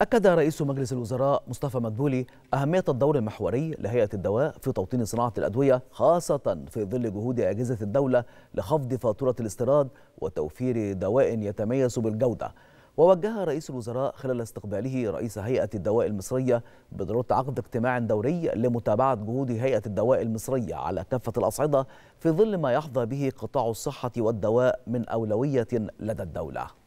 أكد رئيس مجلس الوزراء مصطفى مدبولي أهمية الدور المحوري لهيئة الدواء في توطين صناعة الأدوية خاصة في ظل جهود أجهزة الدولة لخفض فاتورة الاستيراد وتوفير دواء يتميز بالجودة ووجه رئيس الوزراء خلال استقباله رئيس هيئة الدواء المصرية بضرورة عقد اجتماع دوري لمتابعة جهود هيئة الدواء المصرية على كافة الأصعدة في ظل ما يحظى به قطاع الصحة والدواء من أولوية لدى الدولة